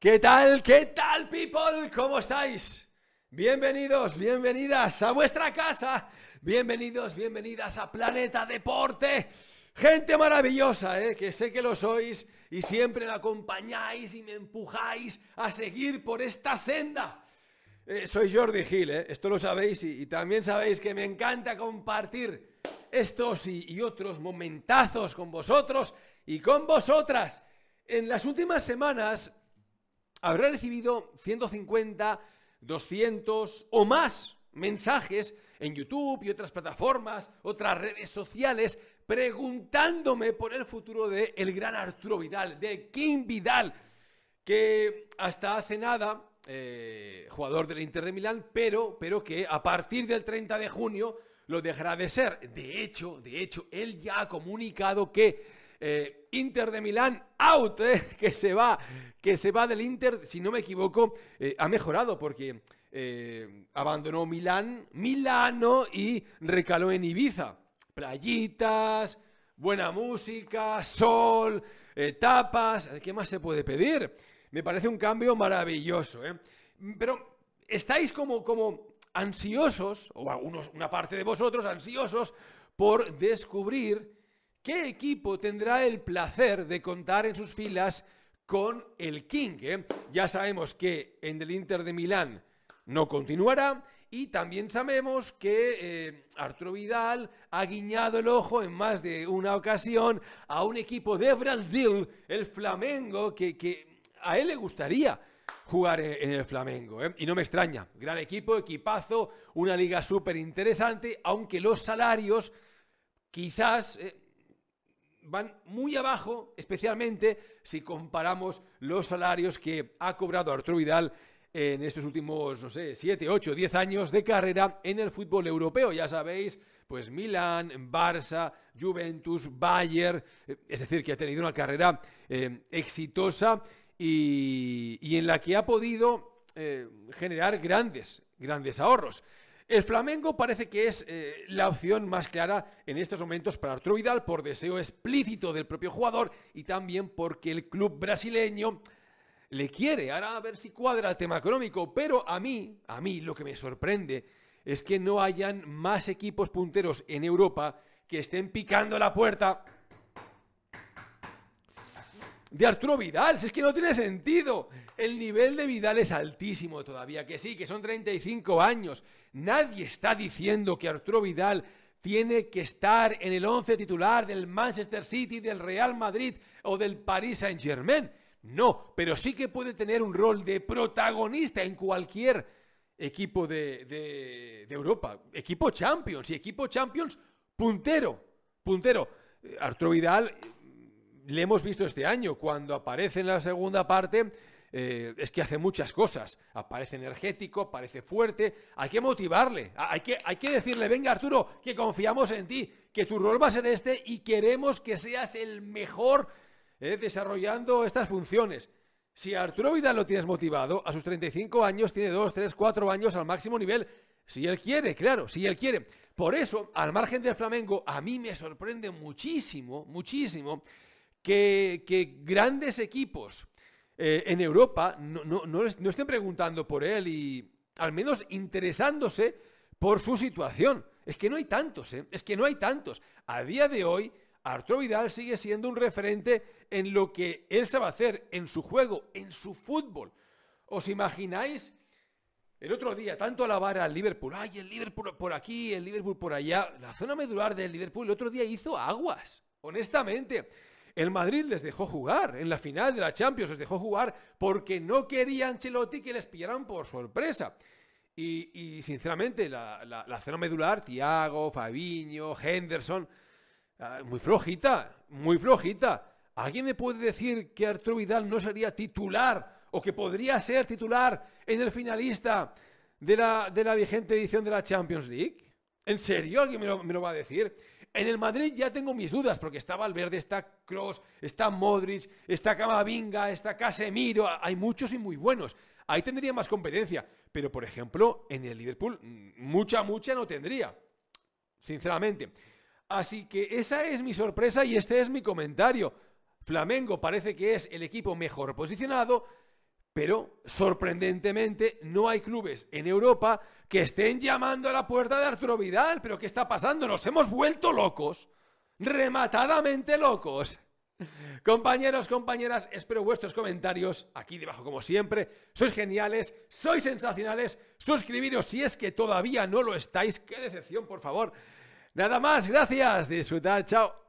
¿Qué tal? ¿Qué tal, people? ¿Cómo estáis? Bienvenidos, bienvenidas a vuestra casa. Bienvenidos, bienvenidas a Planeta Deporte. Gente maravillosa, ¿eh? que sé que lo sois y siempre me acompañáis y me empujáis a seguir por esta senda. Eh, soy Jordi Gil, ¿eh? esto lo sabéis y, también sabéis que me encanta compartir estos y otros momentazos con vosotros y con vosotras. En las últimas semanas habrá recibido 150, 200 o más mensajes en YouTube y otras plataformas, otras redes sociales, preguntándome por el futuro de el gran Arturo Vidal, de Kim Vidal, que hasta hace nada, eh, jugador del Inter de Milán, pero, pero que a partir del 30 de junio lo dejará de ser. De hecho, de hecho, él ya ha comunicado que eh, Inter de Milán, out, eh, que se va, que se va del Inter, si no me equivoco, eh, ha mejorado porque abandonó Milán, Milano y recaló en Ibiza. Playitas, buena música, sol, tapas, ¿qué más se puede pedir? Me parece un cambio maravilloso, Pero estáis como, como ansiosos, o una parte de vosotros ansiosos, por descubrir ¿Qué equipo tendrá el placer de contar en sus filas con el King? Eh? Ya sabemos que en el Inter de Milán no continuará y también sabemos que eh, Arturo Vidal ha guiñado el ojo en más de una ocasión a un equipo de Brasil, el Flamengo, que, a él le gustaría jugar eh, en el Flamengo. Y no me extraña, gran equipo, equipazo, una liga súper interesante, aunque los salarios quizás van muy abajo, especialmente si comparamos los salarios que ha cobrado Arturo Vidal en estos últimos, no sé, 7, 8, 10 años de carrera en el fútbol europeo. Ya sabéis, pues Milán, Barça, Juventus, Bayern, eh, es decir, que ha tenido una carrera eh, exitosa y, en la que ha podido eh, generar grandes, grandes ahorros. El Flamengo parece que es eh, la opción más clara en estos momentos para Arturo Vidal por deseo explícito del propio jugador y también porque el club brasileño le quiere. Ahora a ver si cuadra el tema económico, pero a mí, a mí lo que me sorprende es que no hayan más equipos punteros en Europa que estén picando la puerta de Arturo Vidal. es que no tiene sentido. El nivel de Vidal es altísimo todavía. Que sí, que son 35 años. Nadie está diciendo que Arturo Vidal tiene que estar en el 11 titular del Manchester City, del Real Madrid o del Paris Saint-Germain. No, pero sí que puede tener un rol de protagonista en cualquier equipo de, de Europa. Equipo Champions y equipo Champions puntero. Puntero. Eh, Arturo Vidal le hemos visto este año, cuando aparece en la segunda parte, eh, es que hace muchas cosas. Aparece energético, parece fuerte. Hay que motivarle, hay que, hay que decirle, venga Arturo, que confiamos en ti, que tu rol va a ser este y queremos que seas el mejor eh, desarrollando estas funciones. Si Arturo Vidal lo tienes motivado, a sus 35 años tiene 2, 3, 4 años al máximo nivel. Si él quiere, claro, si él quiere. Por eso, al margen del Flamengo, a mí me sorprende muchísimo, muchísimo que, grandes equipos eh, en Europa no, estén preguntando por él y al menos interesándose por su situación. Es que no hay tantos, ¿eh? es que no hay tantos. A día de hoy, Arturo Vidal sigue siendo un referente en lo que él sabe hacer, en su juego, en su fútbol. ¿Os imagináis? El otro día, tanto alabar al Liverpool, ay, el Liverpool por aquí, el Liverpool por allá, la zona medular del Liverpool, el otro día hizo aguas, honestamente. El Madrid les dejó jugar, en la final de la Champions les dejó jugar porque no quería Ancelotti que les pillaran por sorpresa. Y, sinceramente, la, zona medular, Thiago, Fabiño, Henderson, ah, muy flojita, muy flojita. ¿Alguien me puede decir que Arturo Vidal no sería titular o que podría ser titular en el finalista de la, vigente edición de la Champions League? ¿En serio? ¿Alguien me me lo va a decir? En el Madrid ya tengo mis dudas, porque está Valverde, está Cross, está Modric, está Camavinga, está Casemiro, hay muchos y muy buenos. Ahí tendría más competencia, pero por ejemplo, en el Liverpool mm, mucha, mucha no tendría, sinceramente. Así que esa es mi sorpresa y este es mi comentario. Flamengo parece que es el equipo mejor posicionado, pero, sorprendentemente, no hay clubes en Europa que estén llamando a la puerta de Arturo Vidal. ¿Pero qué está pasando? Nos hemos vuelto locos. Rematadamente locos. Compañeros, compañeras, espero vuestros comentarios aquí debajo como siempre. Sois geniales, sois sensacionales. Suscribiros si es que todavía no lo estáis. Qué decepción, por favor. Nada más, gracias. Disfrutad, chao.